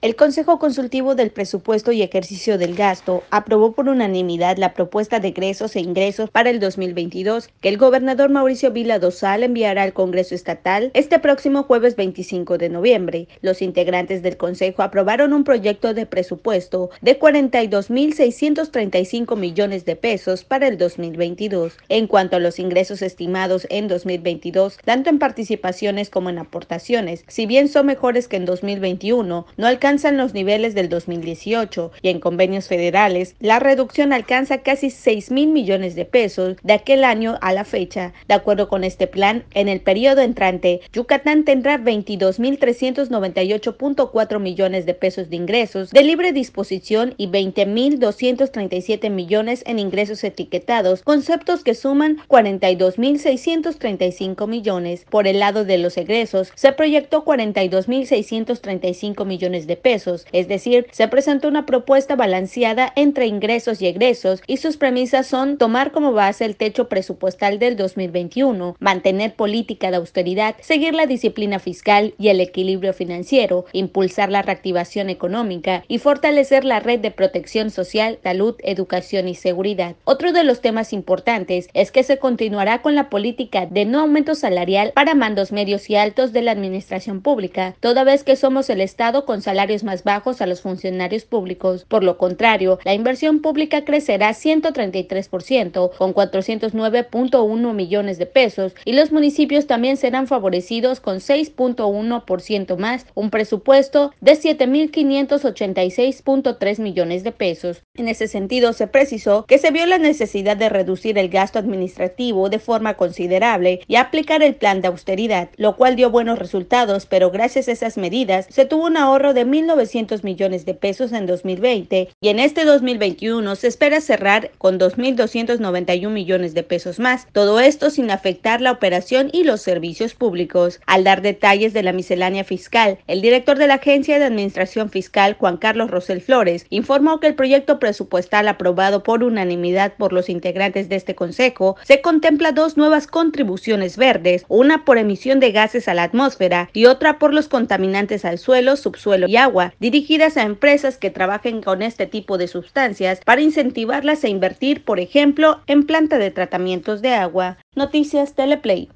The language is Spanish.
El Consejo Consultivo del Presupuesto y Ejercicio del Gasto aprobó por unanimidad la propuesta de ingresos e ingresos para el 2022 que el gobernador Mauricio Vila Dosal enviará al Congreso Estatal este próximo jueves 25 de noviembre. Los integrantes del Consejo aprobaron un proyecto de presupuesto de 42.635 millones de pesos para el 2022. En cuanto a los ingresos estimados en 2022, tanto en participaciones como en aportaciones, si bien son mejores que en 2021, no alcanzan alcanzan los niveles del 2018 y en convenios federales la reducción alcanza casi 6 mil millones de pesos de aquel año a la fecha. De acuerdo con este plan, en el periodo entrante, Yucatán tendrá 22.398.4 millones de pesos de ingresos de libre disposición y 20 mil 20.237 millones en ingresos etiquetados, conceptos que suman 42.635 millones. Por el lado de los egresos, se proyectó 42.635 millones de pesos, es decir, se presentó una propuesta balanceada entre ingresos y egresos y sus premisas son tomar como base el techo presupuestal del 2021, mantener política de austeridad, seguir la disciplina fiscal y el equilibrio financiero, impulsar la reactivación económica y fortalecer la red de protección social, salud, educación y seguridad. Otro de los temas importantes es que se continuará con la política de no aumento salarial para mandos medios y altos de la administración pública, toda vez que somos el Estado con salario más bajos a los funcionarios públicos. Por lo contrario, la inversión pública crecerá 133% con 409.1 millones de pesos y los municipios también serán favorecidos con 6.1% más, un presupuesto de 7.586.3 millones de pesos. En ese sentido, se precisó que se vio la necesidad de reducir el gasto administrativo de forma considerable y aplicar el plan de austeridad, lo cual dio buenos resultados, pero gracias a esas medidas se tuvo un ahorro de 1.900 millones de pesos en 2020 y en este 2021 se espera cerrar con 2.291 millones de pesos más, todo esto sin afectar la operación y los servicios públicos. Al dar detalles de la miscelánea fiscal, el director de la Agencia de Administración Fiscal, Juan Carlos Rosel Flores, informó que el proyecto presupuestal aprobado por unanimidad por los integrantes de este Consejo se contempla dos nuevas contribuciones verdes, una por emisión de gases a la atmósfera y otra por los contaminantes al suelo, subsuelo y agua agua, dirigidas a empresas que trabajen con este tipo de sustancias para incentivarlas a invertir, por ejemplo, en planta de tratamientos de agua. Noticias Teleplay.